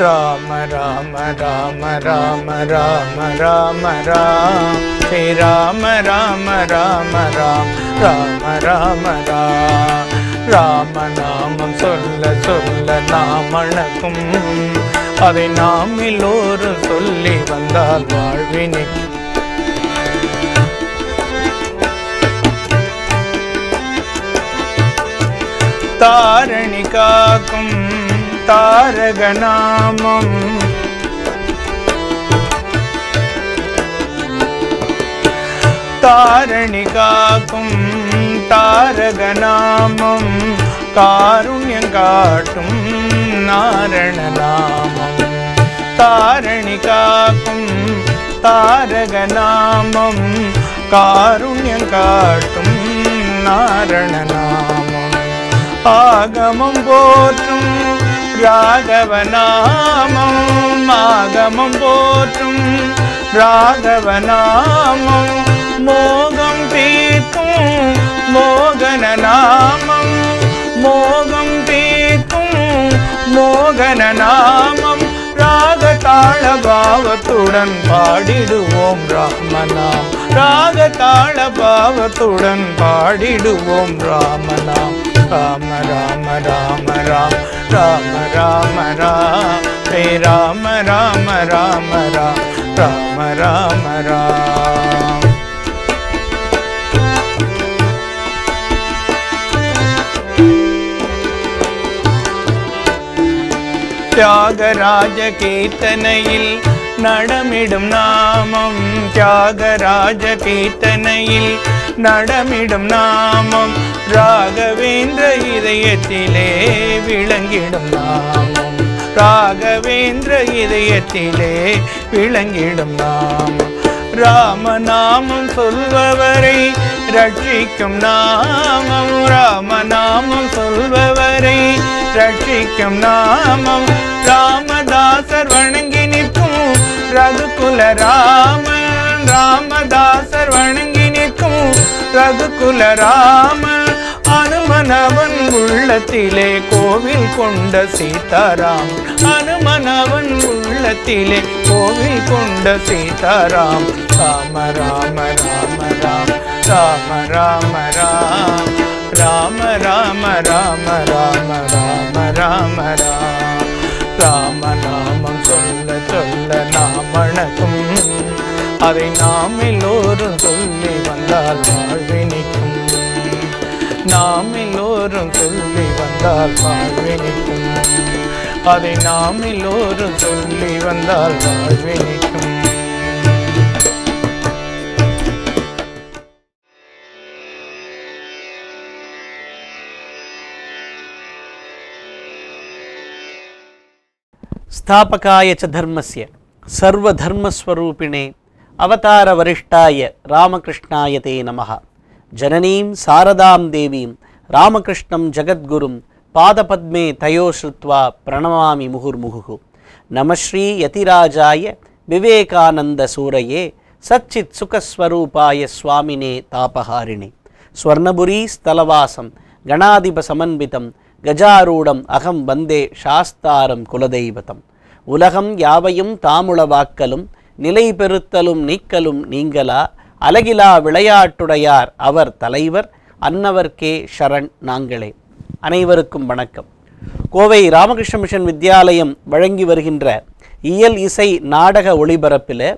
ராம ராம ராம ராம ராம ராம ராம் ஸ்ரீ ராம ராம ராம ராம் ராம ராம ராம் ராம நாமம் சொல்ல சொல்ல நாமணக்கும் அதை நாம் எல்லோரும் சொல்லி வந்தால் வாழ்வினைக்கு தாரணி காக்கும் താരകനാമം താരണികാക്കും താരകനാമം കാരുണ്യം കാട്ടും നാരണനാമം താരണികാക്കും താരകനാമം കാരുണ്യം കാട്ടും നാരണനാമം ആഗമം പോറ്റും ராகவநாமம் மாகமம் போற்றும் ராகவநாமம் மோகம் தீர்க்கும் மோகன நாமம் மோகம் தீர்க்கும் மோகன நாமம் ராகதாள பாவத்துடன் பாடிடுவோம் ராமநாம் ராகதாள பாவத்துடன் பாடிடுவோம் ராமநாம் ராம ராம ராம ராம राम राम राम हे राम राम राम राम राम राम राम त्यागराज कीर्तन நடமிடும் நாமம் தியாகராஜ கீர்த்தனையில் நடமிடும் நாமம் ராகவேந்திர இதயத்திலே விளங்கிடும் நாமம் ராகவேந்திர இதயத்திலே விளங்கிடும் நாமம் ராமநாமம் சொல்பவரை ரட்சிக்கும் நாமம் ராம நாமம் சொல்பவரை ரட்சிக்கும் நாமம் ராமதாசர் வணங்கி நிற்ப ரகுகுல ராமன் ராமதாசர் வணங்கி நிற்கும் ரகுகுல ராமன் அனுமனவன் உள்ளத்திலே கோவில் கொண்ட சீதாராம் அனுமனவன் உள்ளத்திலே கோவில் கொண்ட சீதாராம் ராம ராம ராம ராம் ராம ராம ராம் ராம ராம ராம ராம ராம ராம ராம ராம ராம வணக்கம் அதை நாம் எல்லோரும் சொல்லி வந்தால் வாழ்வினைக்கும் நாம் எல்லோரும் சொல்லி வந்தால் வாழ்வினைக்கும் அதை நாம் எல்லோரும் சொல்லி வந்தால் வாழ்வினைக்கும் स्थापकाय च धर्मस्य சர்வ தர்மஸ்வரூபிணே அவதார வரிஷ்டாய ராமகிருஷ்ணாய தே நம ஜனனீம் சாரதாம் தேவீம் ராமகிருஷ்ணம் ஜகத்குரும் பாதபத்மே தயோ ஸ்ருத்வா பிரணமாமி முகுர்முகு நமஸ்ரீ யதிராஜாய விவேகானந்த சூரையே சச்சித் சுகஸ்வரூபாய சுவாமினே தாபஹாரிணி ஸ்வர்ணபுரி ஸ்தலவாசம் கணாதிப சமன்விதம் கஜாரூடம் அகம் வந்தே சாஸ்தாரம் குலதெய்வதம் உலகம் யாவையும் தாமுளவாக்கலும் நிலை பெறுத்தலும் நீக்கலும் நீங்களா அலகிலா விளையாட்டுடையார் அவர் தலைவர் அன்னவர் கே ஷரண் நாங்களே அனைவருக்கும் வணக்கம் கோவை ராமகிருஷ்ண மிஷன் வித்யாலயம் வழங்கி வருகின்ற இயல் இசை நாடக ஒளிபரப்பில்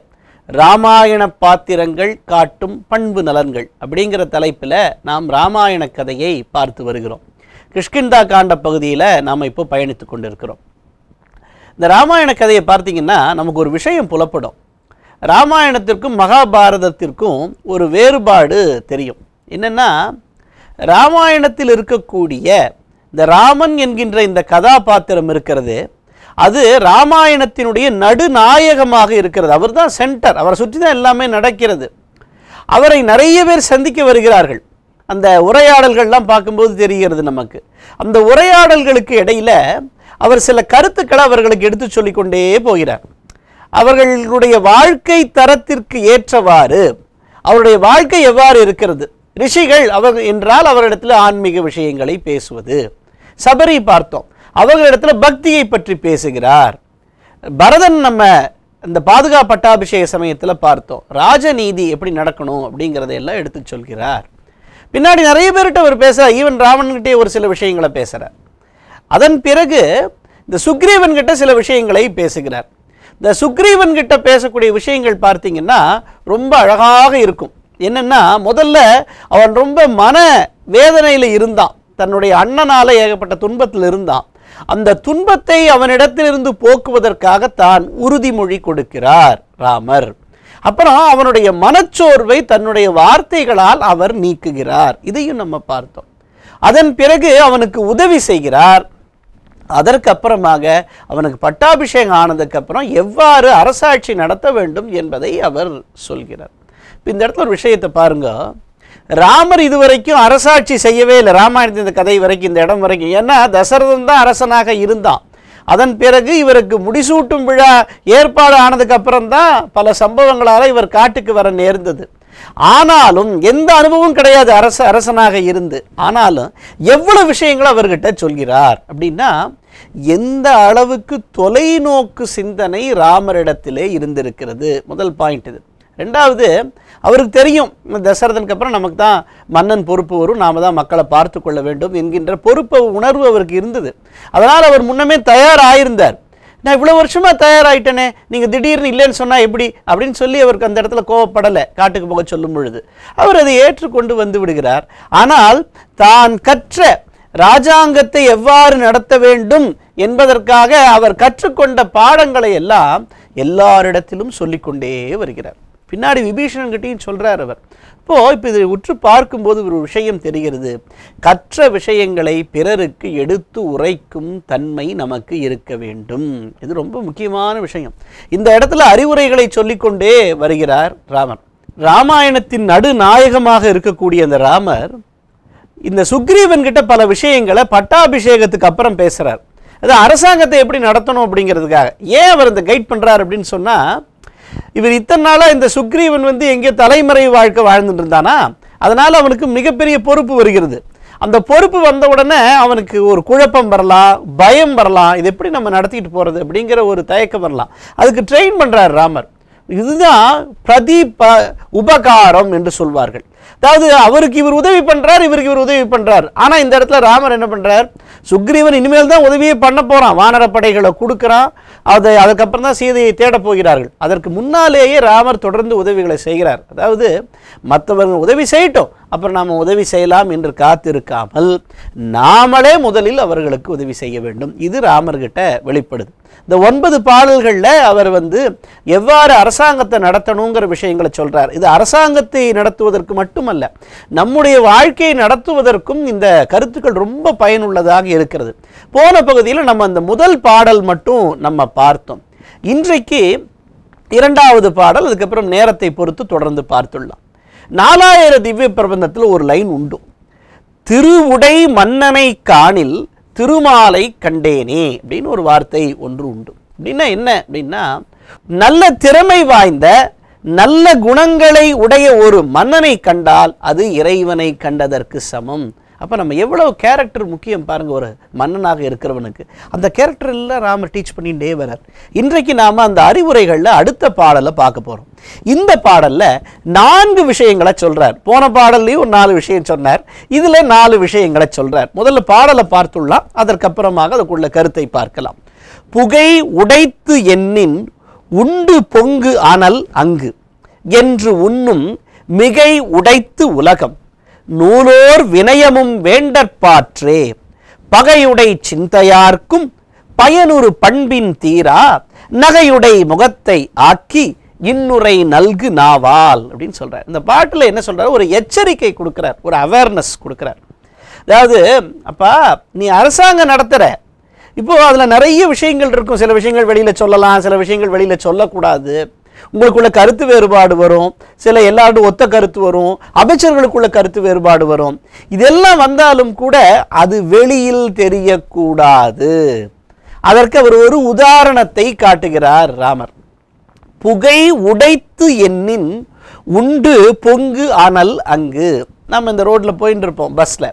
ராமாயண பாத்திரங்கள் காட்டும் பண்பு நலன்கள் அப்படிங்கிற தலைப்பில் நாம் ராமாயண கதையை பார்த்து வருகிறோம் கிஷ்கிந்தா காண்ட பகுதியில் நாம் இப்போ பயணித்து கொண்டிருக்கிறோம் இந்த ராமாயண கதையை பார்த்தீங்கன்னா நமக்கு ஒரு விஷயம் புலப்படும் ராமாயணத்திற்கும் மகாபாரதத்திற்கும் ஒரு வேறுபாடு தெரியும் என்னென்னா ராமாயணத்தில் இருக்கக்கூடிய இந்த ராமன் என்கின்ற இந்த கதாபாத்திரம் இருக்கிறது அது ராமாயணத்தினுடைய நடுநாயகமாக இருக்கிறது அவர் தான் சென்டர் அவரை சுற்றி தான் எல்லாமே நடக்கிறது அவரை நிறைய பேர் சந்திக்க வருகிறார்கள் அந்த உரையாடல்கள்லாம் பார்க்கும்போது தெரிகிறது நமக்கு அந்த உரையாடல்களுக்கு இடையில் அவர் சில கருத்துக்களை அவர்களுக்கு எடுத்து சொல்லிக்கொண்டே போகிறார் அவர்களுடைய வாழ்க்கை தரத்திற்கு ஏற்றவாறு அவருடைய வாழ்க்கை எவ்வாறு இருக்கிறது ரிஷிகள் அவர் என்றால் அவரிடத்தில் ஆன்மீக விஷயங்களை பேசுவது சபரி பார்த்தோம் அவர்களிடத்தில் பக்தியை பற்றி பேசுகிறார் பரதன் நம்ம இந்த பாதுகாப்பட்டாபிஷேக பட்டாபிஷேக சமயத்தில் பார்த்தோம் ராஜநீதி எப்படி நடக்கணும் அப்படிங்கிறதையெல்லாம் எடுத்து சொல்கிறார் பின்னாடி நிறைய பேர்கிட்ட அவர் பேசுகிறார் ஈவன் ராவன்கிட்டே ஒரு சில விஷயங்களை பேசுகிறார் அதன் பிறகு இந்த சுக்ரீவன் கிட்ட சில விஷயங்களை பேசுகிறார் இந்த சுக்ரீவன் கிட்ட பேசக்கூடிய விஷயங்கள் பார்த்தீங்கன்னா ரொம்ப அழகாக இருக்கும் என்னென்னா முதல்ல அவன் ரொம்ப மன வேதனையில் இருந்தான் தன்னுடைய அண்ணனால் ஏகப்பட்ட துன்பத்தில் இருந்தான் அந்த துன்பத்தை அவனிடத்திலிருந்து போக்குவதற்காக தான் உறுதிமொழி கொடுக்கிறார் ராமர் அப்புறம் அவனுடைய மனச்சோர்வை தன்னுடைய வார்த்தைகளால் அவர் நீக்குகிறார் இதையும் நம்ம பார்த்தோம் அதன் பிறகு அவனுக்கு உதவி செய்கிறார் அப்புறமாக அவனுக்கு பட்டாபிஷேகம் ஆனதுக்கப்புறம் எவ்வாறு அரசாட்சி நடத்த வேண்டும் என்பதை அவர் சொல்கிறார் இப்போ இந்த இடத்துல ஒரு விஷயத்தை பாருங்க ராமர் இதுவரைக்கும் அரசாட்சி செய்யவே இல்லை ராமாயணத்தின் இந்த கதை வரைக்கும் இந்த இடம் வரைக்கும் ஏன்னா தசரதன் தான் அரசனாக இருந்தான் அதன் பிறகு இவருக்கு முடிசூட்டும் விழா ஏற்பாடு ஆனதுக்கப்புறம் தான் பல சம்பவங்களால் இவர் காட்டுக்கு வர நேர்ந்தது ஆனாலும் எந்த அனுபவம் கிடையாது அரச அரசனாக இருந்து ஆனாலும் எவ்வளவு விஷயங்கள் அவர்கிட்ட சொல்கிறார் அப்படின்னா எந்த அளவுக்கு தொலைநோக்கு சிந்தனை ராமரிடத்திலே இருந்திருக்கிறது முதல் பாயிண்ட் இது ரெண்டாவது அவருக்கு தெரியும் தசரதனுக்கு அப்புறம் நமக்கு தான் மன்னன் பொறுப்பு வரும் நாம் தான் மக்களை பார்த்து கொள்ள வேண்டும் என்கின்ற பொறுப்பு உணர்வு அவருக்கு இருந்தது அதனால் அவர் முன்னமே இருந்தார் நான் இவ்வளோ வருஷமாக தயாராகிட்டேனே நீங்கள் திடீர்னு இல்லைன்னு சொன்னால் எப்படி அப்படின்னு சொல்லி அவருக்கு அந்த இடத்துல கோவப்படலை காட்டுக்கு போக சொல்லும் பொழுது அவர் அதை ஏற்றுக்கொண்டு வந்து விடுகிறார் ஆனால் தான் கற்ற ராஜாங்கத்தை எவ்வாறு நடத்த வேண்டும் என்பதற்காக அவர் கற்றுக்கொண்ட பாடங்களை எல்லாம் எல்லாரிடத்திலும் சொல்லிக்கொண்டே வருகிறார் பின்னாடி விபீஷணன் கிட்டையும் சொல்கிறார் அவர் இப்போது இப்போ இதை உற்று பார்க்கும்போது ஒரு விஷயம் தெரிகிறது கற்ற விஷயங்களை பிறருக்கு எடுத்து உரைக்கும் தன்மை நமக்கு இருக்க வேண்டும் இது ரொம்ப முக்கியமான விஷயம் இந்த இடத்துல அறிவுரைகளை சொல்லிக்கொண்டே வருகிறார் ராமர் ராமாயணத்தின் நடுநாயகமாக இருக்கக்கூடிய அந்த ராமர் இந்த சுக்ரீவன் கிட்ட பல விஷயங்களை பட்டாபிஷேகத்துக்கு அப்புறம் பேசுகிறார் அது அரசாங்கத்தை எப்படி நடத்தணும் அப்படிங்கிறதுக்காக ஏன் அவர் இந்த கைட் பண்ணுறார் அப்படின்னு சொன்னால் இவர் இத்தனை நாளாக இந்த சுக்ரீவன் வந்து எங்கே தலைமறை வாழ்க்கை வாழ்ந்துட்டு இருந்தானா அதனால் அவனுக்கு மிகப்பெரிய பொறுப்பு வருகிறது அந்த பொறுப்பு வந்த உடனே அவனுக்கு ஒரு குழப்பம் வரலாம் பயம் வரலாம் இது எப்படி நம்ம நடத்திக்கிட்டு போகிறது அப்படிங்கிற ஒரு தயக்கம் வரலாம் அதுக்கு ட்ரெயின் பண்ணுறார் ராமர் இதுதான் பிரதீப உபகாரம் என்று சொல்வார்கள் அதாவது அவருக்கு இவர் உதவி பண்ணுறார் இவருக்கு இவர் உதவி பண்ணுறார் ஆனால் இந்த இடத்துல ராமர் என்ன பண்ணுறார் சுக்ரீவன் இனிமேல் தான் உதவியே பண்ண போகிறான் வானரப்படைகளை கொடுக்குறான் அதை அதுக்கப்புறம் தான் சீதையை தேடப் போகிறார்கள் அதற்கு முன்னாலேயே ராமர் தொடர்ந்து உதவிகளை செய்கிறார் அதாவது மற்றவர்கள் உதவி செய்யட்டும் அப்புறம் நாம் உதவி செய்யலாம் என்று காத்திருக்காமல் நாமளே முதலில் அவர்களுக்கு உதவி செய்ய வேண்டும் இது ராமர்கிட்ட வெளிப்படுது இந்த ஒன்பது பாடல்களில் அவர் வந்து எவ்வாறு அரசாங்கத்தை நடத்தணுங்கிற விஷயங்களை சொல்கிறார் இது அரசாங்கத்தை நடத்துவதற்கு மட்டும் மட்டுமல்ல நம்முடைய வாழ்க்கையை நடத்துவதற்கும் இந்த கருத்துக்கள் ரொம்ப பயனுள்ளதாக இருக்கிறது போன பகுதியில் நம்ம அந்த முதல் பாடல் மட்டும் நம்ம பார்த்தோம் இன்றைக்கு இரண்டாவது பாடல் அதுக்கப்புறம் நேரத்தை பொறுத்து தொடர்ந்து பார்த்துள்ளோம் நாலாயிர திவ்ய பிரபந்தத்தில் ஒரு லைன் உண்டு திருவுடை மன்னனை காணில் திருமாலை கண்டேனே அப்படின்னு ஒரு வார்த்தை ஒன்று உண்டு அப்படின்னா என்ன அப்படின்னா நல்ல திறமை வாய்ந்த நல்ல குணங்களை உடைய ஒரு மன்னனை கண்டால் அது இறைவனை கண்டதற்கு சமம் அப்போ நம்ம எவ்வளோ கேரக்டர் முக்கியம் பாருங்கள் ஒரு மன்னனாக இருக்கிறவனுக்கு அந்த கேரக்டர் எல்லாம் ராமர் டீச் பண்ணிகிட்டே வரார் இன்றைக்கு நாம் அந்த அறிவுரைகளில் அடுத்த பாடலை பார்க்க போகிறோம் இந்த பாடலில் நான்கு விஷயங்களை சொல்கிறார் போன பாடல்லையும் ஒரு நாலு விஷயம் சொன்னார் இதில் நாலு விஷயங்களை சொல்கிறார் முதல்ல பாடலை பார்த்துள்ளான் அதற்கப்புறமாக அதுக்குள்ள கருத்தை பார்க்கலாம் புகை உடைத்து எண்ணின் உண்டு பொங்கு ஆனல் அங்கு என்று உண்ணும் மிகை உடைத்து உலகம் நூலோர் வினயமும் வேண்டற்பாற்றே பகையுடை சிந்தையார்க்கும் பயனுறு பண்பின் தீரா நகையுடை முகத்தை ஆக்கி இன்னுரை நல்கு நாவால் அப்படின்னு சொல்கிறார் இந்த பாட்டில் என்ன சொல்கிறார் ஒரு எச்சரிக்கை கொடுக்குறார் ஒரு அவேர்னஸ் கொடுக்குறார் அதாவது அப்பா நீ அரசாங்கம் நடத்துகிற இப்போது அதில் நிறைய விஷயங்கள் இருக்கும் சில விஷயங்கள் வெளியில் சொல்லலாம் சில விஷயங்கள் வெளியில் சொல்லக்கூடாது உங்களுக்குள்ள கருத்து வேறுபாடு வரும் சில எல்லாரும் ஒத்த கருத்து வரும் அமைச்சர்களுக்குள்ள கருத்து வேறுபாடு வரும் இதெல்லாம் வந்தாலும் கூட அது வெளியில் தெரியக்கூடாது அதற்கு அவர் ஒரு உதாரணத்தை காட்டுகிறார் ராமர் புகை உடைத்து எண்ணின் உண்டு பொங்கு ஆனல் அங்கு நம்ம இந்த ரோட்டில் போயின்னு இருப்போம் பஸ்ஸில்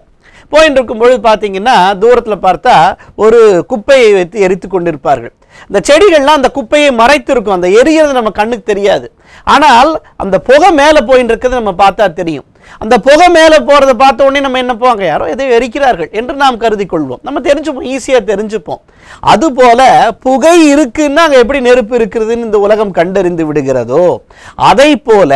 போயின்னு பொழுது பார்த்தீங்கன்னா தூரத்தில் பார்த்தா ஒரு குப்பையை வைத்து எரித்து கொண்டிருப்பார்கள் இந்த செடிகள்லாம் அந்த குப்பையை மறைத்திருக்கும் அந்த எரியறது நம்ம கண்ணுக்கு தெரியாது ஆனால் அந்த புகை மேலே போயின்னு இருக்கிறது நம்ம பார்த்தா தெரியும் அந்த புகை மேலே போகிறத பார்த்த உடனே நம்ம என்ன போவாங்க யாரோ எதை எரிக்கிறார்கள் என்று நாம் கருதி கொள்வோம் நம்ம தெரிஞ்சுப்போம் ஈஸியாக தெரிஞ்சுப்போம் அதுபோல புகை இருக்குன்னா அங்கே எப்படி நெருப்பு இருக்கிறதுன்னு இந்த உலகம் கண்டறிந்து விடுகிறதோ அதை போல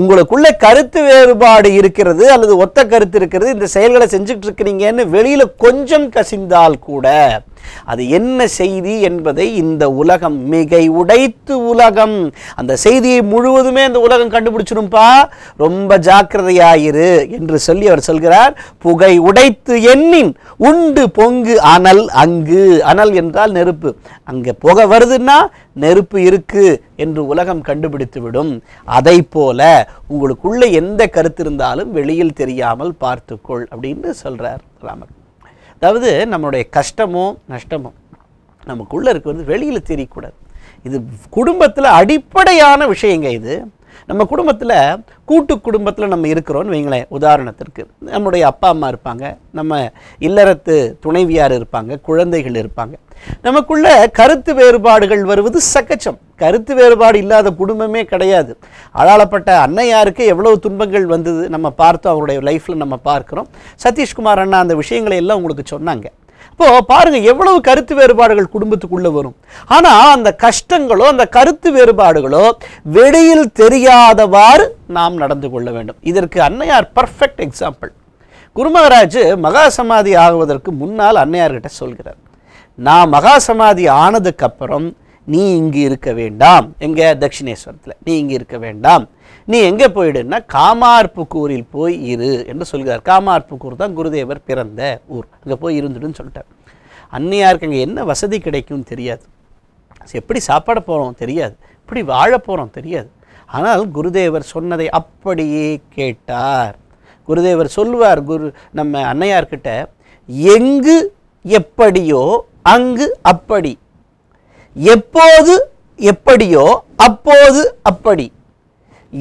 உங்களுக்குள்ள கருத்து வேறுபாடு இருக்கிறது அல்லது ஒத்த கருத்து இருக்கிறது இந்த செயல்களை செஞ்சுட்டு இருக்கிறீங்கன்னு வெளியில் கொஞ்சம் கசிந்தால் கூட அது என்ன செய்தி என்பதை இந்த உலகம் மிகை உடைத்து உலகம் அந்த செய்தியை முழுவதுமே அந்த உலகம் கண்டுபிடிச்சிடும்பா ரொம்ப ஜாக்கிரதையாயிரு என்று சொல்லி அவர் சொல்கிறார் புகை உடைத்து எண்ணின் உண்டு பொங்கு அனல் அங்கு அனல் என்றால் நெருப்பு அங்கே புகை வருதுன்னா நெருப்பு இருக்கு என்று உலகம் கண்டுபிடித்துவிடும் அதை போல உங்களுக்குள்ள எந்த கருத்து இருந்தாலும் வெளியில் தெரியாமல் பார்த்துக்கொள் அப்படின்னு சொல்றார் ராமர் அதாவது நம்மளுடைய கஷ்டமோ நஷ்டமோ நமக்குள்ளே இருக்கிறது வெளியில் தெரியக்கூடாது இது குடும்பத்தில் அடிப்படையான விஷயங்க இது நம்ம குடும்பத்தில் கூட்டு குடும்பத்தில் நம்ம இருக்கிறோன்னு வைங்களேன் உதாரணத்திற்கு நம்முடைய அப்பா அம்மா இருப்பாங்க நம்ம இல்லறத்து துணைவியார் இருப்பாங்க குழந்தைகள் இருப்பாங்க நமக்குள்ள கருத்து வேறுபாடுகள் வருவது சகச்சம் கருத்து வேறுபாடு இல்லாத குடும்பமே கிடையாது அழாளப்பட்ட அன்னையாருக்கு எவ்வளவு துன்பங்கள் வந்தது நம்ம பார்த்தோம் அவருடைய லைஃப்பில் நம்ம பார்க்குறோம் சதீஷ்குமார் அண்ணா அந்த விஷயங்களை எல்லாம் உங்களுக்கு சொன்னாங்க இப்போ பாருங்க எவ்வளவு கருத்து வேறுபாடுகள் குடும்பத்துக்குள்ள வரும் ஆனா அந்த கஷ்டங்களோ அந்த கருத்து வேறுபாடுகளோ வெளியில் தெரியாதவாறு நாம் நடந்து கொள்ள வேண்டும் இதற்கு அன்னையார் பர்ஃபெக்ட் எக்ஸாம்பிள் குருமகராஜ் மகா சமாதி ஆகுவதற்கு முன்னால் அன்னையார்கிட்ட சொல்கிறார் நான் மகா சமாதி ஆனதுக்கப்புறம் நீ இங்கு இருக்க வேண்டாம் எங்கே தட்சிணேஸ்வரத்தில் நீ இங்கு இருக்க வேண்டாம் நீ எங்கே போயிடுன்னா காமார்புக்கூரில் போய் இரு என்று சொல்கிறார் காமார்புக்கூர் தான் குருதேவர் பிறந்த ஊர் அங்கே போய் இருந்துடுன்னு சொல்லிட்டார் அன்னையாருக்கு அங்கே என்ன வசதி கிடைக்கும்னு தெரியாது எப்படி சாப்பாட போகிறோம் தெரியாது எப்படி வாழ போகிறோம் தெரியாது ஆனால் குருதேவர் சொன்னதை அப்படியே கேட்டார் குருதேவர் சொல்லுவார் குரு நம்ம அன்னையார்கிட்ட எங்கு எப்படியோ அங்கு அப்படி எப்போது எப்படியோ அப்போது அப்படி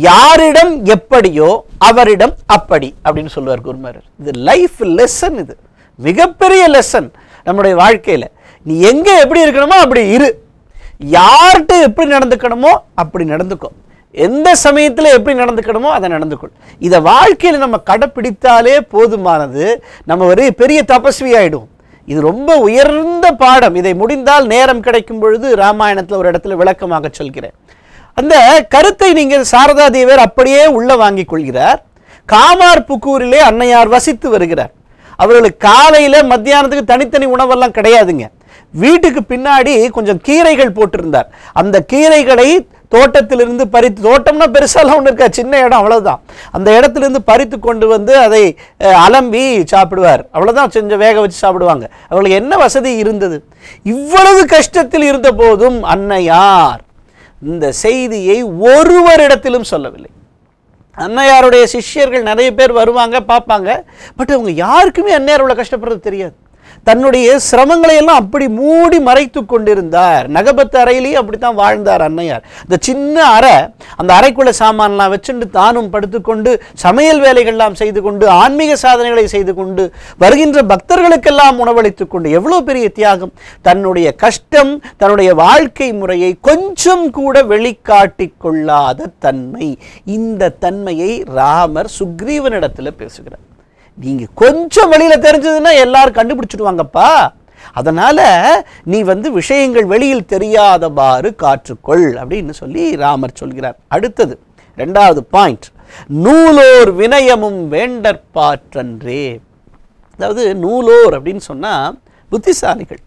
யாரிடம் எப்படியோ அவரிடம் அப்படி அப்படின்னு சொல்லுவார் குருமாரர் இது லைஃப் லெசன் இது மிகப்பெரிய லெசன் நம்முடைய வாழ்க்கையில் நீ எங்கே எப்படி இருக்கணுமோ அப்படி இரு யார்கிட்ட எப்படி நடந்துக்கணுமோ அப்படி நடந்துக்கோ எந்த சமயத்தில் எப்படி நடந்துக்கணுமோ அதை நடந்துக்கொள் இதை வாழ்க்கையில் நம்ம கடைப்பிடித்தாலே போதுமானது நம்ம ஒரு பெரிய தபஸ்வி இது ரொம்ப உயர்ந்த பாடம் இதை முடிந்தால் நேரம் கிடைக்கும் பொழுது ராமாயணத்தில் ஒரு இடத்துல விளக்கமாக சொல்கிறேன் அந்த கருத்தை நீங்கள் சாரதா தேவர் அப்படியே உள்ள வாங்கிக் கொள்கிறார் காமார் புக்கூரிலே அன்னையார் வசித்து வருகிறார் அவர்களுக்கு காலையில் மத்தியானத்துக்கு தனித்தனி உணவெல்லாம் கிடையாதுங்க வீட்டுக்கு பின்னாடி கொஞ்சம் கீரைகள் போட்டிருந்தார் அந்த கீரைகளை தோட்டத்திலிருந்து பறித்து தோட்டம்னா பெருசாலாம் ஒன்று இருக்கா சின்ன இடம் அவ்வளோதான் அந்த இடத்துலேருந்து பறித்து கொண்டு வந்து அதை அலம்பி சாப்பிடுவார் அவ்வளோதான் செஞ்சு வேக வச்சு சாப்பிடுவாங்க அவங்களுக்கு என்ன வசதி இருந்தது இவ்வளவு கஷ்டத்தில் இருந்த போதும் அன்னையார் இந்த செய்தியை ஒருவரிடத்திலும் சொல்லவில்லை அன்னையாருடைய சிஷ்யர்கள் நிறைய பேர் வருவாங்க பார்ப்பாங்க பட் அவங்க யாருக்குமே அன்னையார் அவ்வளோ கஷ்டப்படுறது தெரியாது தன்னுடைய சிரமங்களை எல்லாம் அப்படி மூடி மறைத்து கொண்டிருந்தார் நகபத்து அறையிலேயே அப்படித்தான் வாழ்ந்தார் அன்னையார் இந்த சின்ன அறை அந்த அறைக்குள்ள சாமான்லாம் வச்சுட்டு தானும் படுத்துக்கொண்டு சமையல் வேலைகள்லாம் செய்து கொண்டு ஆன்மீக சாதனைகளை செய்து கொண்டு வருகின்ற பக்தர்களுக்கெல்லாம் உணவளித்துக் கொண்டு எவ்வளோ பெரிய தியாகம் தன்னுடைய கஷ்டம் தன்னுடைய வாழ்க்கை முறையை கொஞ்சம் கூட வெளிக்காட்டி கொள்ளாத தன்மை இந்த தன்மையை ராமர் சுக்ரீவனிடத்தில் பேசுகிறார் நீங்கள் கொஞ்சம் வெளியில் தெரிஞ்சதுன்னா எல்லாரும் கண்டுபிடிச்சிடுவாங்கப்பா அதனால் நீ வந்து விஷயங்கள் வெளியில் தெரியாதவாறு காற்றுக்கொள் அப்படின்னு சொல்லி ராமர் சொல்கிறார் அடுத்தது ரெண்டாவது பாயிண்ட் நூலோர் வினயமும் வேண்டற்பாற்றன்றே அதாவது நூலோர் அப்படின்னு சொன்னால் புத்திசாலிகள்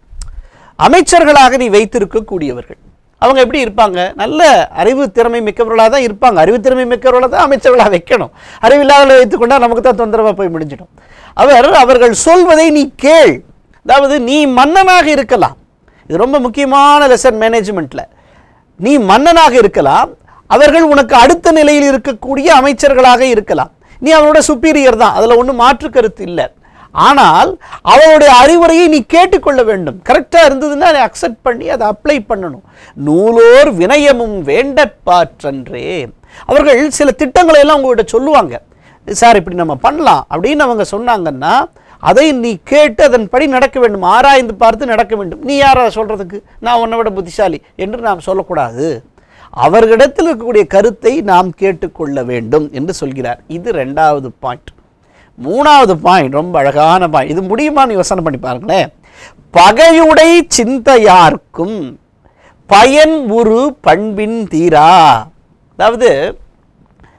அமைச்சர்களாக நீ வைத்திருக்கக்கூடியவர்கள் அவங்க எப்படி இருப்பாங்க நல்ல அறிவு திறமை மிக்கவர்களாக தான் இருப்பாங்க அறிவு திறமை மிக்கவர்களாக தான் அமைச்சர்களாக வைக்கணும் அறிவில்லாதவர்களை வைத்துக்கொண்டால் நமக்கு தான் தொந்தரவாக போய் முடிஞ்சிடும் அவர் அவர்கள் சொல்வதை நீ கேள் அதாவது நீ மன்னனாக இருக்கலாம் இது ரொம்ப முக்கியமான லெசன் மேனேஜ்மெண்ட்டில் நீ மன்னனாக இருக்கலாம் அவர்கள் உனக்கு அடுத்த நிலையில் இருக்கக்கூடிய அமைச்சர்களாக இருக்கலாம் நீ அவனோட சுப்பீரியர் தான் அதில் ஒன்றும் மாற்று கருத்து இல்லை ஆனால் அவருடைய அறிவுரையை நீ கேட்டுக்கொள்ள வேண்டும் கரெக்டாக இருந்ததுன்னா அதை அக்செப்ட் பண்ணி அதை அப்ளை பண்ணணும் நூலோர் வினயமும் வேண்டப்பாற்றன்றே அவர்கள் சில திட்டங்களை எல்லாம் உங்கள்கிட்ட சொல்லுவாங்க சார் இப்படி நம்ம பண்ணலாம் அப்படின்னு அவங்க சொன்னாங்கன்னா அதை நீ கேட்டு அதன்படி நடக்க வேண்டும் ஆராய்ந்து பார்த்து நடக்க வேண்டும் நீ யார் சொல்கிறதுக்கு நான் உன்னை விட புத்திசாலி என்று நாம் சொல்லக்கூடாது அவர்களிடத்தில் இருக்கக்கூடிய கருத்தை நாம் கேட்டுக்கொள்ள வேண்டும் என்று சொல்கிறார் இது ரெண்டாவது பாயிண்ட் மூணாவது பாயிண்ட் ரொம்ப அழகான பாயிண்ட் இது முடியுமான்னு யோசனை பண்ணி பாருங்களேன் பகையுடை சிந்தையார்க்கும் பயன் ஒரு பண்பின் தீரா அதாவது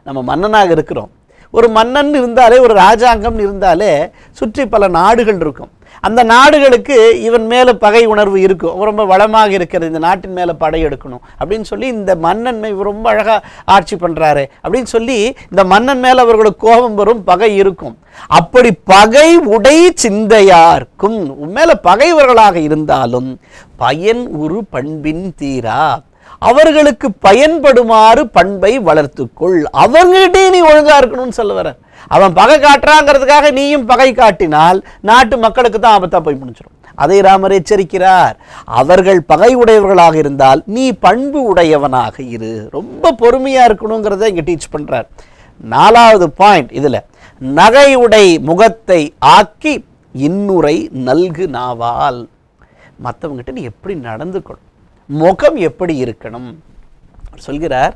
நம்ம மன்னனாக இருக்கிறோம் ஒரு மன்னன் இருந்தாலே ஒரு ராஜாங்கம் இருந்தாலே சுற்றி பல நாடுகள் இருக்கும் அந்த நாடுகளுக்கு இவன் மேலே பகை உணர்வு இருக்கும் ரொம்ப வளமாக இருக்கிறது இந்த நாட்டின் மேலே படையெடுக்கணும் அப்படின்னு சொல்லி இந்த மன்னன்மை ரொம்ப அழகாக ஆட்சி பண்ணுறாரு அப்படின்னு சொல்லி இந்த மன்னன் மேலே அவர்களோட கோபம் வரும் பகை இருக்கும் அப்படி பகை உடை சிந்தையார்க்கும் மேலே பகைவர்களாக இருந்தாலும் பயன் உரு பண்பின் தீரா அவர்களுக்கு பயன்படுமாறு பண்பை வளர்த்துக்கொள் அவங்ககிட்டே நீ ஒழுங்காக இருக்கணும்னு சொல்ல வரேன் அவன் பகை காட்டுறாங்கிறதுக்காக நீயும் பகை காட்டினால் நாட்டு மக்களுக்கு தான் ஆபத்தாக போய் முடிஞ்சிடும் அதை ராமர் எச்சரிக்கிறார் அவர்கள் பகை உடையவர்களாக இருந்தால் நீ பண்பு உடையவனாக இரு ரொம்ப பொறுமையாக இருக்கணுங்கிறத இங்கே டீச் பண்ணுறார் நாலாவது பாயிண்ட் இதில் நகையுடை முகத்தை ஆக்கி இன்னுரை நல்கு நாவால் மற்றவங்ககிட்ட நீ எப்படி நடந்துக்கணும் முகம் எப்படி இருக்கணும் சொல்கிறார்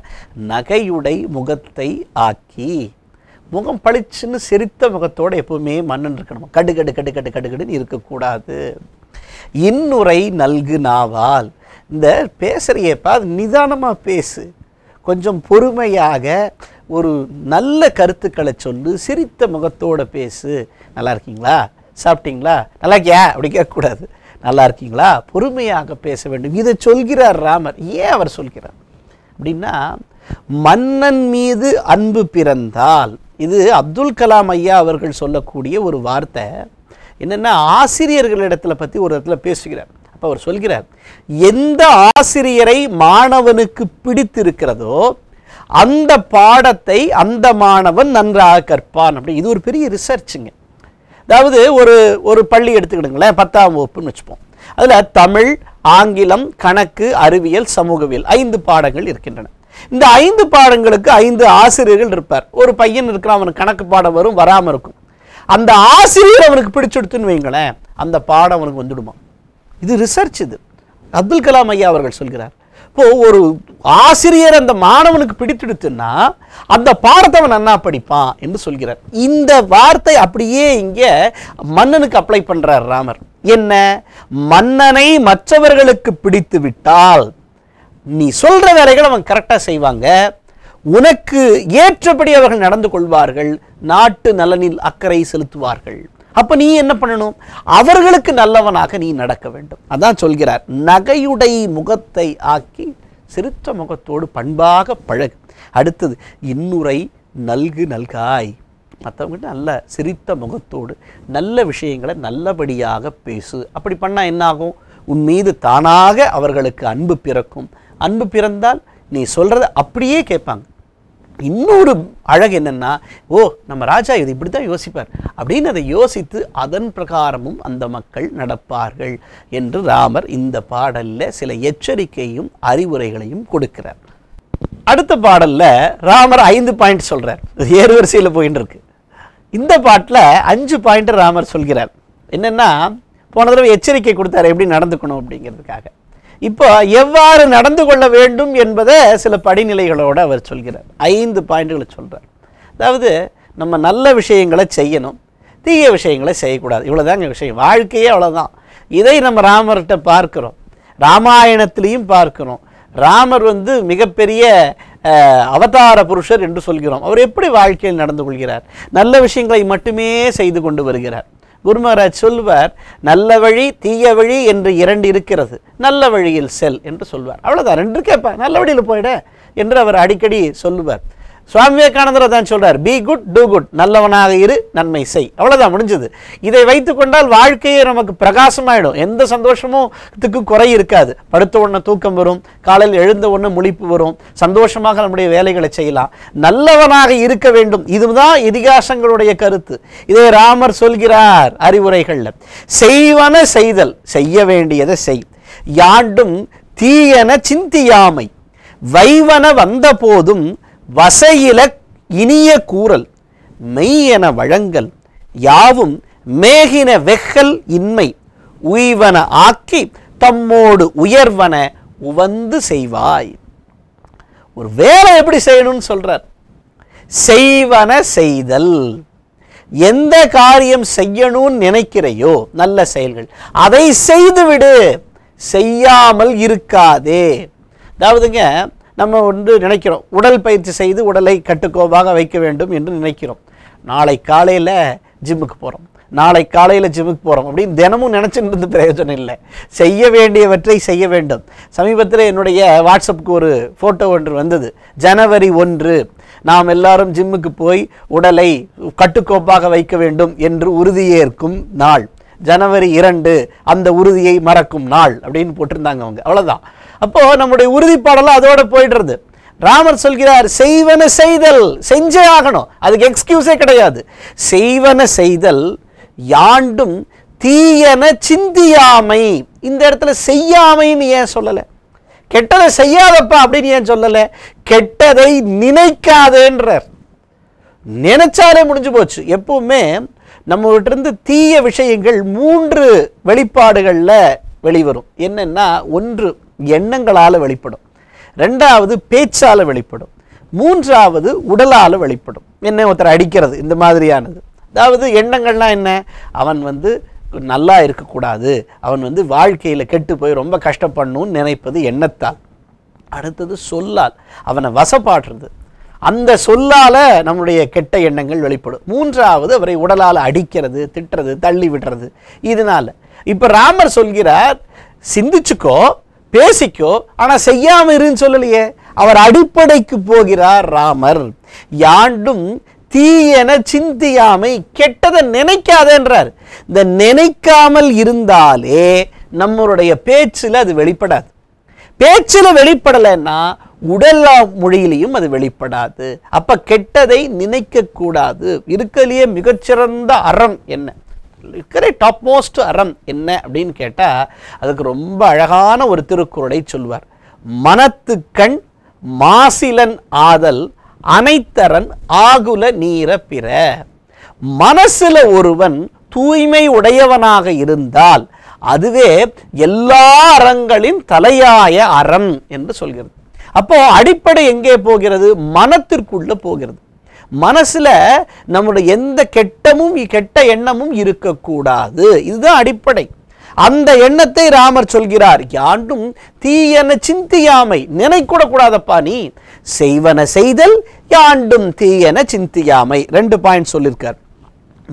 நகையுடை முகத்தை ஆக்கி முகம் பளிச்சுன்னு சிரித்த முகத்தோடு எப்பவுமே மன்னன் இருக்கணும் கடு கடு கடு கடு கடுகடுன்னு இருக்கக்கூடாது இன்னுரை நல்கு நாவால் இந்த பேசுகிறியப்பா அது நிதானமாக பேசு கொஞ்சம் பொறுமையாக ஒரு நல்ல கருத்துக்களை சொல்லு சிரித்த முகத்தோடு பேசு நல்லா இருக்கீங்களா சாப்பிட்டீங்களா நல்லா இருக்கியா அப்படி கேட்கக்கூடாது நல்லா இருக்கீங்களா பொறுமையாக பேச வேண்டும் இதை சொல்கிறார் ராமர் ஏன் அவர் சொல்கிறார் அப்படின்னா மன்னன் மீது அன்பு பிறந்தால் இது அப்துல் கலாம் ஐயா அவர்கள் சொல்லக்கூடிய ஒரு வார்த்தை என்னென்னா ஆசிரியர்களிடத்தில் பற்றி ஒரு இடத்துல பேசுகிறார் அப்போ அவர் சொல்கிறார் எந்த ஆசிரியரை மாணவனுக்கு பிடித்திருக்கிறதோ அந்த பாடத்தை அந்த மாணவன் நன்றாக கற்பான் அப்படி இது ஒரு பெரிய ரிசர்ச்சுங்க அதாவது ஒரு ஒரு பள்ளி எடுத்துக்கிடுங்களேன் பத்தாம் வகுப்புன்னு வச்சுப்போம் அதில் தமிழ் ஆங்கிலம் கணக்கு அறிவியல் சமூகவியல் ஐந்து பாடங்கள் இருக்கின்றன இந்த ஐந்து பாடங்களுக்கு ஐந்து ஆசிரியர்கள் இருப்பார் ஒரு பையன் இருக்கிறான் அவனுக்கு கணக்கு பாடம் வரும் வராமல் இருக்கும் அந்த ஆசிரியர் அவனுக்கு பிடிச்செடுத்துன்னு வைங்களேன் அந்த பாடம் அவனுக்கு வந்துடுமா இது ரிசர்ச் இது அப்துல் கலாம் ஐயா அவர்கள் சொல்கிறார் இப்போது ஒரு ஆசிரியர் அந்த மாணவனுக்கு பிடித்தெடுத்துன்னா அந்த பாடத்தை அவன் நன்னா படிப்பான் என்று சொல்கிறார் இந்த வார்த்தை அப்படியே இங்கே மன்னனுக்கு அப்ளை பண்ணுறார் ராமர் என்ன மன்னனை மற்றவர்களுக்கு பிடித்து விட்டால் நீ சொல்கிற வேலைகள் அவன் கரெக்டாக செய்வாங்க உனக்கு ஏற்றபடி அவர்கள் நடந்து கொள்வார்கள் நாட்டு நலனில் அக்கறை செலுத்துவார்கள் அப்போ நீ என்ன பண்ணணும் அவர்களுக்கு நல்லவனாக நீ நடக்க வேண்டும் அதான் சொல்கிறார் நகையுடை முகத்தை ஆக்கி சிறுத்த முகத்தோடு பண்பாக பழகு அடுத்தது இன்னுரை நல்கு நல்காய் மற்றவங்க நல்ல சிரித்த முகத்தோடு நல்ல விஷயங்களை நல்லபடியாக பேசு அப்படி பண்ணால் என்னாகும் உன் மீது தானாக அவர்களுக்கு அன்பு பிறக்கும் அன்பு பிறந்தால் நீ சொல்கிறத அப்படியே கேட்பாங்க இன்னொரு அழகு என்னென்னா ஓ நம்ம ராஜா இது இப்படி தான் யோசிப்பார் அப்படின்னு அதை யோசித்து அதன் பிரகாரமும் அந்த மக்கள் நடப்பார்கள் என்று ராமர் இந்த பாடலில் சில எச்சரிக்கையும் அறிவுரைகளையும் கொடுக்கிறார் அடுத்த பாடலில் ராமர் ஐந்து பாயிண்ட் சொல்கிறார் ஏறு வரிசையில் போயின்னு இருக்கு இந்த பாட்டில் அஞ்சு பாயிண்ட் ராமர் சொல்கிறார் என்னென்னா போன தடவை எச்சரிக்கை கொடுத்தார் எப்படி நடந்துக்கணும் அப்படிங்கிறதுக்காக இப்போ எவ்வாறு நடந்து கொள்ள வேண்டும் என்பதை சில படிநிலைகளோடு அவர் சொல்கிறார் ஐந்து பாயிண்ட்களை சொல்கிறார் அதாவது நம்ம நல்ல விஷயங்களை செய்யணும் தீய விஷயங்களை செய்யக்கூடாது இவ்வளோதாங்க விஷயம் வாழ்க்கையே அவ்வளோதான் இதை நம்ம ராமர்கிட்ட பார்க்குறோம் ராமாயணத்திலையும் பார்க்கிறோம் ராமர் வந்து மிகப்பெரிய அவதார புருஷர் என்று சொல்கிறோம் அவர் எப்படி வாழ்க்கையில் நடந்து கொள்கிறார் நல்ல விஷயங்களை மட்டுமே செய்து கொண்டு வருகிறார் குருமராஜ் சொல்வார் நல்ல வழி தீய வழி என்று இரண்டு இருக்கிறது நல்ல வழியில் செல் என்று சொல்வார் அவ்வளோதான் ரெண்டு கேட்பேன் நல்ல வழியில் போயிட என்று அவர் அடிக்கடி சொல்லுவார் சுவாமி விவேகானந்தர் தான் சொல்கிறார் பி குட் டூ குட் நல்லவனாக இரு நன்மை செய் அவ்வளோதான் முடிஞ்சது இதை வைத்து கொண்டால் வாழ்க்கையே நமக்கு பிரகாசமாயிடும் எந்த சந்தோஷமும் இதுக்கு குறை இருக்காது படுத்த உடனே தூக்கம் வரும் காலையில் எழுந்த உடனே முழிப்பு வரும் சந்தோஷமாக நம்முடைய வேலைகளை செய்யலாம் நல்லவனாக இருக்க வேண்டும் இதுதான் இதிகாசங்களுடைய கருத்து இதை ராமர் சொல்கிறார் அறிவுரைகளில் செய்வன செய்தல் செய்ய வேண்டியதை செய் யாண்டும் தீயன சிந்தியாமை வைவன வந்த போதும் வசையில இனிய கூறல் மெய் என வழங்கல் யாவும் மேகின வெகல் இன்மை உய்வன ஆக்கி தம்மோடு உயர்வன உவந்து செய்வாய் ஒரு வேலை எப்படி செய்யணும்னு சொல்றார் செய்வன செய்தல் எந்த காரியம் செய்யணும்னு நினைக்கிறையோ நல்ல செயல்கள் அதை செய்துவிடு செய்யாமல் இருக்காதே அதாவதுங்க நம்ம வந்து நினைக்கிறோம் உடல் பயிற்சி செய்து உடலை கட்டுக்கோவாக வைக்க வேண்டும் என்று நினைக்கிறோம் நாளை காலையில் ஜிம்முக்கு போகிறோம் நாளை காலையில் ஜிம்முக்கு போகிறோம் அப்படின்னு தினமும் நினச்சிட்டு பிரயோஜனம் இல்லை செய்ய வேண்டியவற்றை செய்ய வேண்டும் சமீபத்தில் என்னுடைய வாட்ஸ்அப்புக்கு ஒரு ஃபோட்டோ ஒன்று வந்தது ஜனவரி ஒன்று நாம் எல்லாரும் ஜிம்முக்கு போய் உடலை கட்டுக்கோப்பாக வைக்க வேண்டும் என்று உறுதியேற்கும் நாள் ஜனவரி இரண்டு அந்த உறுதியை மறக்கும் நாள் அப்படின்னு போட்டிருந்தாங்க அவங்க அவ்வளோதான் அப்போது நம்முடைய உறுதிப்பாடெல்லாம் அதோடு போயிடுறது ராமர் சொல்கிறார் செய்வன செய்தல் செஞ்சே ஆகணும் அதுக்கு எக்ஸ்கியூஸே கிடையாது செய்வன செய்தல் யாண்டும் தீயன சிந்தியாமை இந்த இடத்துல செய்யாமைன்னு ஏன் சொல்லலை கெட்டதை செய்யாதப்பா அப்படின்னு ஏன் சொல்லலை கெட்டதை நினைக்காதேன்றார் நினைச்சாலே முடிஞ்சு போச்சு எப்பவுமே நம்மகிட்டருந்து தீய விஷயங்கள் மூன்று வெளிப்பாடுகளில் வெளிவரும் என்னென்னா ஒன்று எண்ணங்களால் வெளிப்படும் ரெண்டாவது பேச்சால் வெளிப்படும் மூன்றாவது உடலால் வெளிப்படும் என்ன ஒருத்தர் அடிக்கிறது இந்த மாதிரியானது அதாவது எண்ணங்கள்லாம் என்ன அவன் வந்து நல்லா இருக்கக்கூடாது அவன் வந்து வாழ்க்கையில் கெட்டு போய் ரொம்ப கஷ்டப்படணும்னு நினைப்பது எண்ணத்தால் அடுத்தது சொல்லால் அவனை வசப்பாடுறது அந்த சொல்லால் நம்முடைய கெட்ட எண்ணங்கள் வெளிப்படும் மூன்றாவது அவரை உடலால் அடிக்கிறது திட்டுறது தள்ளி விடுறது இதனால் இப்போ ராமர் சொல்கிறார் சிந்திச்சுக்கோ பேசிக்கோ ஆனால் செய்யாமல் இருன்னு சொல்லலையே அவர் அடிப்படைக்கு போகிறார் ராமர் யாண்டும் தீயென சிந்தியாமை கெட்டதை நினைக்காதேன்றார் இந்த நினைக்காமல் இருந்தாலே நம்மளுடைய பேச்சில் அது வெளிப்படாது பேச்சில் வெளிப்படலைன்னா உடல் மொழியிலையும் அது வெளிப்படாது அப்போ கெட்டதை நினைக்கக்கூடாது இருக்கலையே மிகச்சிறந்த அறம் என்ன இருக்கிற டாப் மோஸ்ட் அறம் என்ன அப்படின்னு கேட்டால் அதுக்கு ரொம்ப அழகான ஒரு திருக்குறளை சொல்வார் மனத்து கண் மாசிலன் ஆதல் அனைத்தரன் ஆகுல நீர பிற மனசில் ஒருவன் தூய்மை உடையவனாக இருந்தால் அதுவே எல்லா அறங்களின் தலையாய அறம் என்று சொல்கிறது அப்போ அடிப்படை எங்கே போகிறது மனத்திற்குள்ள போகிறது மனசில் நம்முடைய எந்த கெட்டமும் கெட்ட எண்ணமும் இருக்கக்கூடாது இதுதான் அடிப்படை அந்த எண்ணத்தை ராமர் சொல்கிறார் யாண்டும் தீயன சிந்தியாமை நினைக்கூட கூடாதப்பா நீ செய்வன செய்தல் யாண்டும் தீயன சிந்தியாமை ரெண்டு பாயிண்ட் சொல்லியிருக்கார்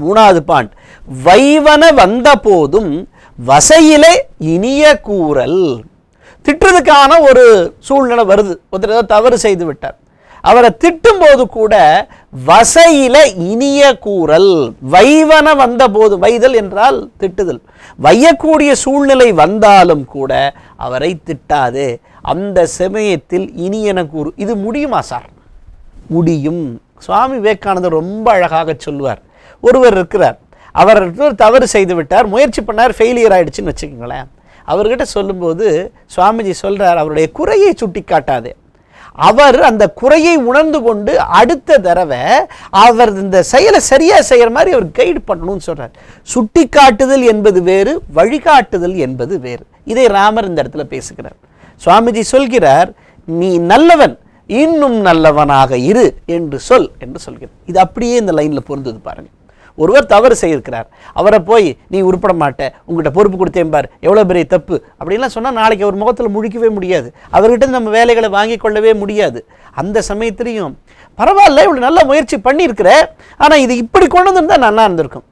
மூணாவது பாயிண்ட் வைவன வந்த போதும் வசையிலே இனிய கூறல் திட்டுறதுக்கான ஒரு சூழ்நிலை வருது ஒருத்தர் ஏதோ தவறு செய்து விட்டார் அவரை திட்டும் போது கூட வசையில இனிய கூறல் வைவன வந்த போது வைதல் என்றால் திட்டுதல் வையக்கூடிய சூழ்நிலை வந்தாலும் கூட அவரை திட்டாது அந்த சமயத்தில் இனியன கூறு இது முடியுமா சார் முடியும் சுவாமி விவேகானந்தர் ரொம்ப அழகாக சொல்லுவார் ஒருவர் இருக்கிறார் அவர் தவறு செய்து விட்டார் முயற்சி பண்ணார் ஃபெயிலியர் ஆயிடுச்சுன்னு வச்சுக்கோங்களேன் அவர்கிட்ட சொல்லும்போது சுவாமிஜி சொல்கிறார் அவருடைய குறையை சுட்டி காட்டாதே அவர் அந்த குறையை உணர்ந்து கொண்டு அடுத்த தடவை அவர் இந்த செயலை சரியாக செய்கிற மாதிரி அவர் கைடு பண்ணணும்னு சொல்கிறார் சுட்டி காட்டுதல் என்பது வேறு வழிகாட்டுதல் என்பது வேறு இதை ராமர் இந்த இடத்துல பேசுகிறார் சுவாமிஜி சொல்கிறார் நீ நல்லவன் இன்னும் நல்லவனாக இரு என்று சொல் என்று சொல்கிறார் இது அப்படியே இந்த லைனில் பொருந்தது பாருங்கள் ஒருவர் தவறு செய்திருக்கிறார் அவரை போய் நீ உருப்பட மாட்டேன் உங்கள்கிட்ட பொறுப்பு கொடுத்தேன் பார் எவ்வளோ பெரிய தப்பு அப்படின்லாம் சொன்னால் நாளைக்கு அவர் முகத்தில் முழிக்கவே முடியாது அவர்கிட்ட நம்ம வேலைகளை வாங்கி கொள்ளவே முடியாது அந்த சமயத்திலையும் பரவாயில்ல இவ்வளோ நல்ல முயற்சி பண்ணியிருக்கிற ஆனால் இது இப்படி கொண்டு வந்திருந்தால் நல்லா இருந்திருக்கும்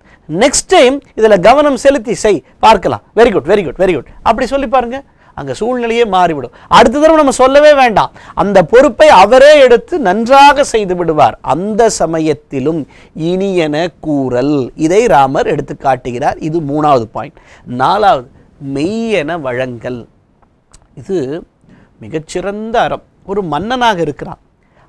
நெக்ஸ்ட் டைம் இதில் கவனம் செலுத்தி செய் பார்க்கலாம் very good very good very good அப்படி சொல்லி பாருங்கள் அங்கே சூழ்நிலையே மாறிவிடும் அடுத்த தடவை நம்ம சொல்லவே வேண்டாம் அந்த பொறுப்பை அவரே எடுத்து நன்றாக செய்து விடுவார் அந்த சமயத்திலும் இனியன கூறல் இதை ராமர் எடுத்து காட்டுகிறார் இது மூணாவது பாயிண்ட் நாலாவது மெய்யென வழங்கல் இது மிகச்சிறந்த அறம் ஒரு மன்னனாக இருக்கிறான்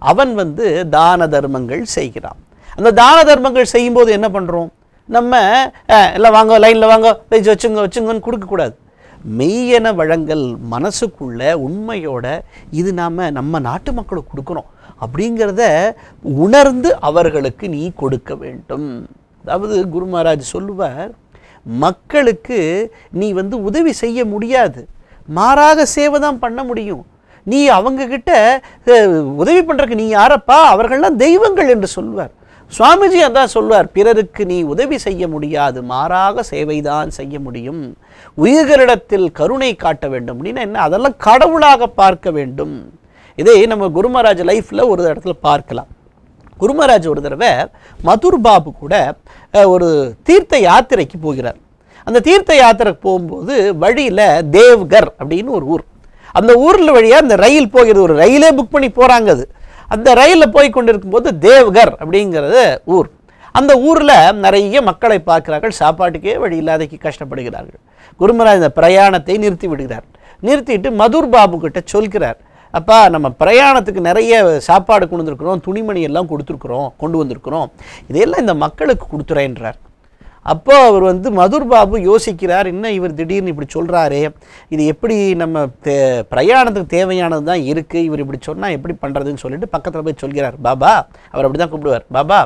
அவன் வந்து தான தர்மங்கள் செய்கிறான் அந்த தான தர்மங்கள் செய்யும்போது என்ன பண்ணுறோம் நம்ம எல்லாம் வாங்க லைனில் வாங்க வச்சுங்க வச்சுங்கன்னு கொடுக்கக்கூடாது மெய்யென வழங்கல் மனசுக்குள்ள உண்மையோட இது நாம் நம்ம நாட்டு மக்களுக்கு கொடுக்கணும் அப்படிங்கிறத உணர்ந்து அவர்களுக்கு நீ கொடுக்க வேண்டும் அதாவது குரு மகாராஜ் சொல்லுவார் மக்களுக்கு நீ வந்து உதவி செய்ய முடியாது மாறாக சேவை தான் பண்ண முடியும் நீ அவங்கக்கிட்ட உதவி பண்ணுறக்கு நீ யாரப்பா அவர்கள்லாம் தெய்வங்கள் என்று சொல்வார் சுவாமிஜி அதான் சொல்லுவார் பிறருக்கு நீ உதவி செய்ய முடியாது மாறாக சேவைதான் செய்ய முடியும் உயிர்களிடத்தில் கருணை காட்ட வேண்டும் அப்படின்னா என்ன அதெல்லாம் கடவுளாக பார்க்க வேண்டும் இதே நம்ம குருமராஜ் லைஃப்பில் ஒரு இடத்துல பார்க்கலாம் குருமராஜ் ஒரு தடவை மதுர் பாபு கூட ஒரு தீர்த்த யாத்திரைக்கு போகிறார் அந்த தீர்த்த யாத்திரைக்கு போகும்போது வழியில் தேவ்கர் அப்படின்னு ஒரு ஊர் அந்த ஊரில் வழியாக அந்த ரயில் போகிறது ஒரு ரயிலே புக் பண்ணி போகிறாங்க அது அந்த ரயிலில் போய் கொண்டிருக்கும் போது தேவ்கர் அப்படிங்கிறது ஊர் அந்த ஊரில் நிறைய மக்களை பார்க்குறார்கள் சாப்பாட்டுக்கே வழி இல்லாதைக்கு கஷ்டப்படுகிறார்கள் குருமராஜ் இந்த பிரயாணத்தை நிறுத்தி விடுகிறார் நிறுத்திட்டு மதுர் பாபு கிட்ட சொல்கிறார் அப்பா நம்ம பிரயாணத்துக்கு நிறைய சாப்பாடு கொண்டு வந்திருக்கிறோம் துணிமணி எல்லாம் கொடுத்துருக்குறோம் கொண்டு வந்திருக்கிறோம் இதையெல்லாம் இந்த மக்களுக்கு கொடுத்துறேன்றார் அப்போ அவர் வந்து மதுர் பாபு யோசிக்கிறார் என்ன இவர் திடீர்னு இப்படி சொல்கிறாரே இது எப்படி நம்ம தே பிரயாணத்துக்கு தேவையானது தான் இருக்குது இவர் இப்படி சொன்னால் எப்படி பண்ணுறதுன்னு சொல்லிட்டு பக்கத்தில் போய் சொல்கிறார் பாபா அவர் அப்படி தான் கூப்பிடுவார் பாபா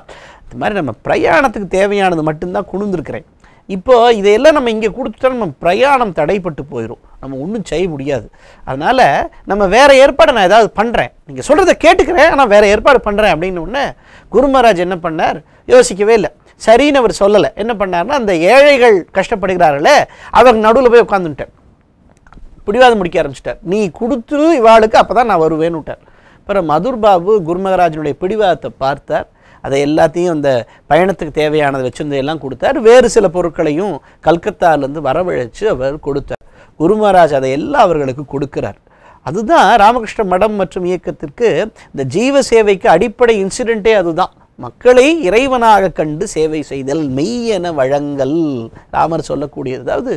இது மாதிரி நம்ம பிரயாணத்துக்கு தேவையானது மட்டும்தான் குணுந்துருக்கிறேன் இப்போது இதையெல்லாம் நம்ம இங்கே கொடுத்துட்டா நம்ம பிரயாணம் தடைப்பட்டு போயிடும் நம்ம ஒன்றும் செய்ய முடியாது அதனால் நம்ம வேறு ஏற்பாடு நான் ஏதாவது பண்ணுறேன் நீங்கள் சொல்கிறத கேட்டுக்கிறேன் ஆனால் வேறு ஏற்பாடு பண்ணுறேன் அப்படின்னு ஒன்று குருமராஜ் என்ன பண்ணார் யோசிக்கவே இல்லை சரின்னு அவர் சொல்லலை என்ன பண்ணார்னா அந்த ஏழைகள் கஷ்டப்படுகிறார்களே அவர் நடுவில் போய் உட்காந்துட்டார் பிடிவாதம் முடிக்க ஆரம்பிச்சிட்டார் நீ கொடுத்து இவாளுக்கு அப்போ தான் நான் வருவேன்னு விட்டார் அப்புறம் மதுர் பாபு குருமகராஜனுடைய பிடிவாதத்தை பார்த்தார் அதை எல்லாத்தையும் அந்த பயணத்துக்கு தேவையானதை வச்சிருந்தையெல்லாம் கொடுத்தார் வேறு சில பொருட்களையும் கல்கத்தாவிலேருந்து வரவழைச்சு அவர் கொடுத்தார் குருமகராஜ் அதை எல்லாம் அவர்களுக்கு கொடுக்கிறார் அதுதான் ராமகிருஷ்ண மடம் மற்றும் இயக்கத்திற்கு இந்த ஜீவ சேவைக்கு அடிப்படை இன்சிடெண்ட்டே அதுதான் மக்களை இறைவனாக கண்டு சேவை செய்தல் மெய்யென வழங்கல் ராமர் சொல்லக்கூடியது அதாவது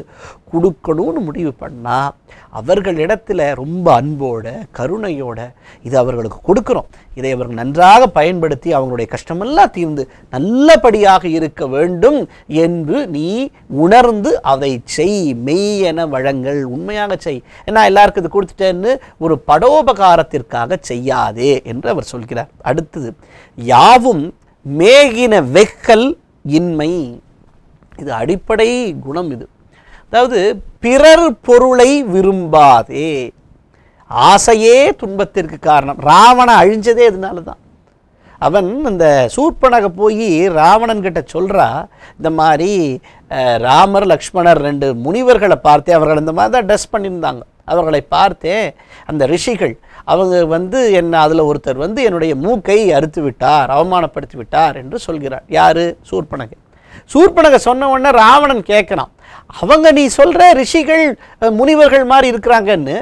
கொடுக்கணும்னு முடிவு பண்ணால் அவர்களிடத்தில் ரொம்ப அன்போட கருணையோட இது அவர்களுக்கு கொடுக்குறோம் இதை அவர்கள் நன்றாக பயன்படுத்தி அவங்களுடைய கஷ்டமெல்லாம் தீர்ந்து நல்லபடியாக இருக்க வேண்டும் என்று நீ உணர்ந்து அதை செய் மெய்யென வழங்கல் உண்மையாக செய் நான் எல்லாருக்கும் இது கொடுத்துட்டேன்னு ஒரு படோபகாரத்திற்காக செய்யாதே என்று அவர் சொல்கிறார் அடுத்தது யாவும் மேகின வெக்கல் இன்மை இது அடிப்படை குணம் இது அதாவது பிறர் பொருளை விரும்பாதே ஆசையே துன்பத்திற்கு காரணம் ராவண அழிஞ்சதே இதனால தான் அவன் அந்த சூர்பனக போய் ராவணன் கிட்ட சொல்கிறா இந்த மாதிரி ராமர் லக்ஷ்மணர் ரெண்டு முனிவர்களை பார்த்தே அவர்கள் இந்த மாதிரி தான் ட்ரெஸ் பண்ணியிருந்தாங்க அவர்களை பார்த்தே அந்த ரிஷிகள் அவங்க வந்து என்ன அதில் ஒருத்தர் வந்து என்னுடைய மூக்கை அறுத்து விட்டார் அவமானப்படுத்தி விட்டார் என்று சொல்கிறார் யார் சூர்பனகன் சூர்பனக சொன்ன உடனே ராவணன் கேட்கலாம் அவங்க நீ சொல்கிற ரிஷிகள் முனிவர்கள் மாதிரி இருக்கிறாங்கன்னு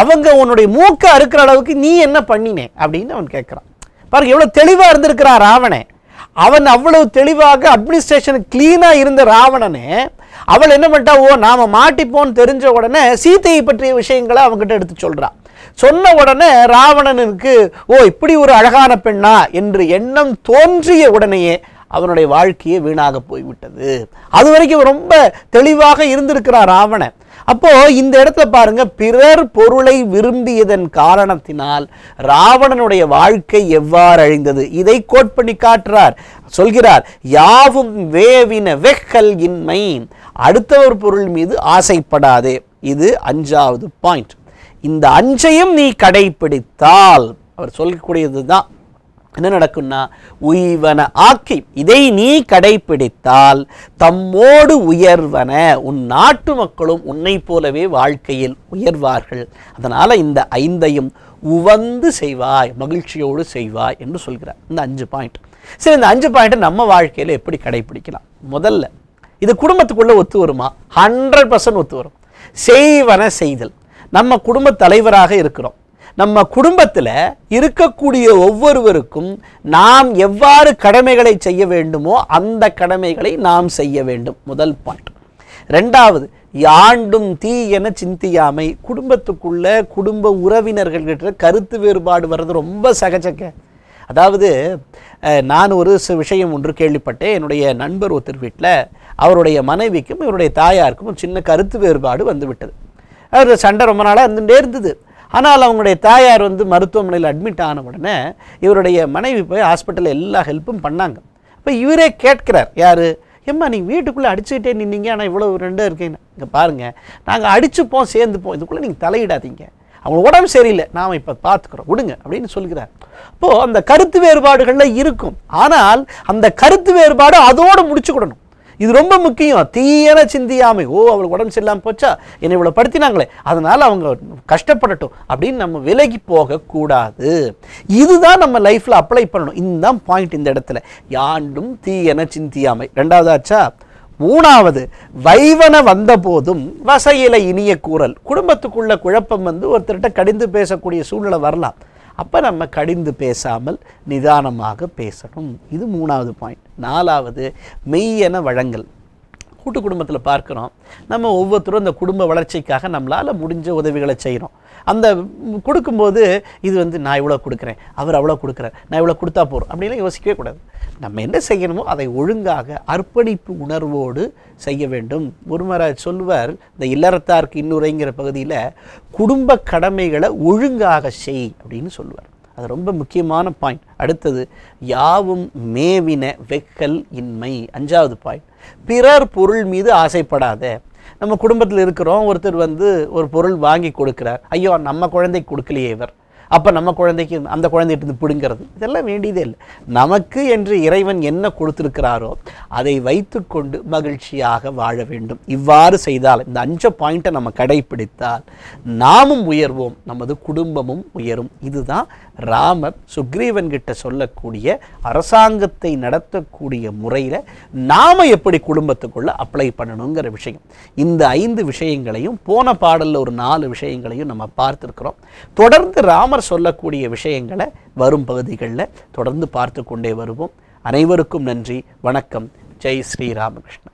அவங்க உன்னுடைய மூக்கை அறுக்கிற அளவுக்கு நீ என்ன பண்ணினே அப்படின்னு அவன் கேட்குறான் பாருங்க எவ்வளோ தெளிவாக இருந்திருக்கிறான் ராவணன் அவன் அவ்வளவு தெளிவாக அட்மினிஸ்ட்ரேஷன் கிளீனாக இருந்த ராவணனே அவள் என்ன பண்ணிட்டா ஓ நாம் மாட்டிப்போன்னு தெரிஞ்ச உடனே சீத்தையை பற்றிய விஷயங்களை அவங்ககிட்ட எடுத்து சொல்கிறான் சொன்ன உடனே ராவணனுக்கு ஓ இப்படி ஒரு அழகான பெண்ணா என்று எண்ணம் தோன்றிய உடனேயே அவனுடைய வாழ்க்கையே வீணாக போய்விட்டது அது வரைக்கும் ரொம்ப தெளிவாக இருந்திருக்கிறார் ராவணன் அப்போ இந்த இடத்துல பாருங்க பிறர் பொருளை விரும்பியதன் காரணத்தினால் ராவணனுடைய வாழ்க்கை எவ்வாறு அழிந்தது இதை கோட் பண்ணி காட்டுறார் சொல்கிறார் யாவும் வேவின வெஹல் இன்மை அடுத்தவர் பொருள் மீது ஆசைப்படாதே இது அஞ்சாவது பாயிண்ட் இந்த அஞ்சையும் நீ கடைபிடித்தால் அவர் சொல்லக்கூடியது தான் என்ன நடக்கும்னா உய்வன ஆக்கி இதை நீ கடைபிடித்தால் தம்மோடு உயர்வன உன் நாட்டு மக்களும் உன்னை போலவே வாழ்க்கையில் உயர்வார்கள் அதனால் இந்த ஐந்தையும் உவந்து செய்வாய் மகிழ்ச்சியோடு செய்வாய் என்று சொல்கிறார் இந்த அஞ்சு பாயிண்ட் சரி இந்த அஞ்சு பாயிண்ட்டை நம்ம வாழ்க்கையில் எப்படி கடைபிடிக்கலாம் முதல்ல இது குடும்பத்துக்குள்ளே ஒத்து வருமா ஹண்ட்ரட் பர்சன்ட் ஒத்து வரும் செய்வன செய்தல் நம்ம குடும்ப தலைவராக இருக்கிறோம் நம்ம குடும்பத்தில் இருக்கக்கூடிய ஒவ்வொருவருக்கும் நாம் எவ்வாறு கடமைகளை செய்ய வேண்டுமோ அந்த கடமைகளை நாம் செய்ய வேண்டும் முதல் பாயிண்ட் ரெண்டாவது யாண்டும் தீ என சிந்தியாமை குடும்பத்துக்குள்ள குடும்ப உறவினர்கள்கிட்ட கருத்து வேறுபாடு வர்றது ரொம்ப சகஜக்க அதாவது நான் ஒரு விஷயம் ஒன்று கேள்விப்பட்டேன் என்னுடைய நண்பர் ஒருத்தர் வீட்டில் அவருடைய மனைவிக்கும் இவருடைய தாயாருக்கும் சின்ன கருத்து வேறுபாடு வந்துவிட்டது அவர் சண்டை ரொம்ப நாளாக இருந்துகிட்டே இருந்தது ஆனால் அவங்களுடைய தாயார் வந்து மருத்துவமனையில் அட்மிட் ஆன உடனே இவருடைய மனைவி போய் ஹாஸ்பிட்டலில் எல்லா ஹெல்ப்பும் பண்ணாங்க இப்போ இவரே கேட்கிறார் யார் எம்மா நீங்கள் வீட்டுக்குள்ளே அடிச்சுக்கிட்டே நின்றீங்க ஆனால் இவ்வளோ ரெண்டாக இருக்கேன்னு இங்கே பாருங்கள் நாங்கள் அடிச்சுப்போம் சேர்ந்துப்போம் இதுக்குள்ளே நீங்கள் தலையிடாதீங்க அவங்க உடம்பு சரியில்லை நாம் இப்போ பார்த்துக்குறோம் விடுங்க அப்படின்னு சொல்கிறார் அப்போது அந்த கருத்து வேறுபாடுகளில் இருக்கும் ஆனால் அந்த கருத்து வேறுபாடு அதோடு முடிச்சுக்கிடணும் இது ரொம்ப முக்கியம் தீயன சிந்தியாமை ஓ அவளுக்கு உடம்பு சரியில்லாமல் போச்சா என்னை இவ்வளோ படுத்தினாங்களே அதனால் அவங்க கஷ்டப்படட்டும் அப்படின்னு நம்ம விலகி போகக்கூடாது இதுதான் நம்ம லைஃப்பில் அப்ளை பண்ணணும் இந்த பாயிண்ட் இந்த இடத்துல யாண்டும் தீயன சிந்தியாமை ரெண்டாவதாச்சா மூணாவது வைவன வந்தபோதும் வசையில இனிய கூறல் குடும்பத்துக்குள்ள குழப்பம் வந்து ஒருத்தர்கிட்ட கடிந்து பேசக்கூடிய சூழ்நிலை வரலாம் அப்போ நம்ம கடிந்து பேசாமல் நிதானமாக பேசணும் இது மூணாவது பாயிண்ட் நாலாவது மெய்யென வழங்கல் கூட்டு குடும்பத்தில் பார்க்குறோம் நம்ம ஒவ்வொருத்தரும் இந்த குடும்ப வளர்ச்சிக்காக நம்மளால் முடிஞ்ச உதவிகளை செய்கிறோம் அந்த கொடுக்கும்போது இது வந்து நான் இவ்வளோ கொடுக்குறேன் அவர் அவ்வளோ கொடுக்குறார் நான் இவ்வளோ கொடுத்தா போகிறோம் அப்படின்லாம் யோசிக்கவே கூடாது நம்ம என்ன செய்யணுமோ அதை ஒழுங்காக அர்ப்பணிப்பு உணர்வோடு செய்ய வேண்டும் குருமராஜ் சொல்லுவார் இந்த இல்லறத்தாருக்கு இன்னுரைங்கிற பகுதியில் குடும்ப கடமைகளை ஒழுங்காக செய் அப்படின்னு சொல்லுவார் அது ரொம்ப முக்கியமான பாயிண்ட் அடுத்தது யாவும் மேவின வெக்கல் இன்மை அஞ்சாவது பாயிண்ட் பிறர் பொருள் மீது ஆசைப்படாத நம்ம குடும்பத்தில் இருக்கிறோம் ஒருத்தர் வந்து ஒரு பொருள் வாங்கி கொடுக்குறார் ஐயோ நம்ம குழந்தைக்கு கொடுக்கலையே இவர் அப்போ நம்ம குழந்தைக்கு அந்த குழந்தைகிட்ட பிடுங்கிறது இதெல்லாம் வேண்டியதே இல்லை நமக்கு என்று இறைவன் என்ன கொடுத்துருக்கிறாரோ அதை வைத்துக்கொண்டு மகிழ்ச்சியாக வாழ வேண்டும் இவ்வாறு செய்தால் இந்த அஞ்ச பாயிண்ட்டை நம்ம கடைபிடித்தால் நாமும் உயர்வோம் நமது குடும்பமும் உயரும் இதுதான் ராமர் சுக்ரீவன் கிட்ட சொல்லக்கூடிய அரசாங்கத்தை நடத்தக்கூடிய முறையில் நாம் எப்படி குடும்பத்துக்குள்ளே அப்ளை பண்ணணுங்கிற விஷயம் இந்த ஐந்து விஷயங்களையும் போன பாடலில் ஒரு நாலு விஷயங்களையும் நம்ம பார்த்துருக்குறோம் தொடர்ந்து ராமர் சொல்லக்கூடிய விஷயங்களை வரும் பகுதிகளில் தொடர்ந்து பார்த்து கொண்டே வருவோம் அனைவருக்கும் நன்றி வணக்கம் ஜெய் ஸ்ரீராமகிருஷ்ணன்